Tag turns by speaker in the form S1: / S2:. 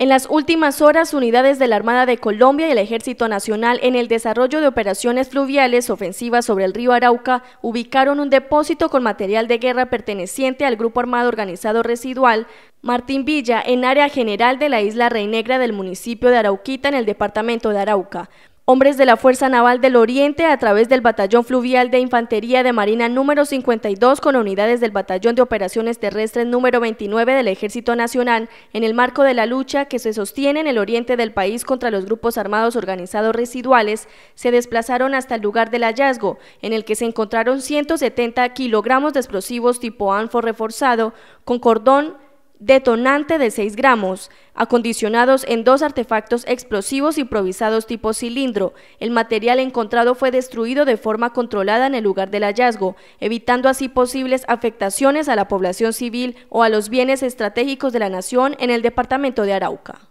S1: En las últimas horas, unidades de la Armada de Colombia y el Ejército Nacional en el desarrollo de operaciones fluviales ofensivas sobre el río Arauca ubicaron un depósito con material de guerra perteneciente al Grupo Armado Organizado Residual Martín Villa en área general de la isla Reinegra del municipio de Arauquita en el departamento de Arauca. Hombres de la Fuerza Naval del Oriente, a través del Batallón Fluvial de Infantería de Marina número 52, con unidades del Batallón de Operaciones Terrestres número 29 del Ejército Nacional, en el marco de la lucha que se sostiene en el oriente del país contra los grupos armados organizados residuales, se desplazaron hasta el lugar del hallazgo, en el que se encontraron 170 kilogramos de explosivos tipo ANFO reforzado, con cordón detonante de 6 gramos, acondicionados en dos artefactos explosivos improvisados tipo cilindro. El material encontrado fue destruido de forma controlada en el lugar del hallazgo, evitando así posibles afectaciones a la población civil o a los bienes estratégicos de la nación en el departamento de Arauca.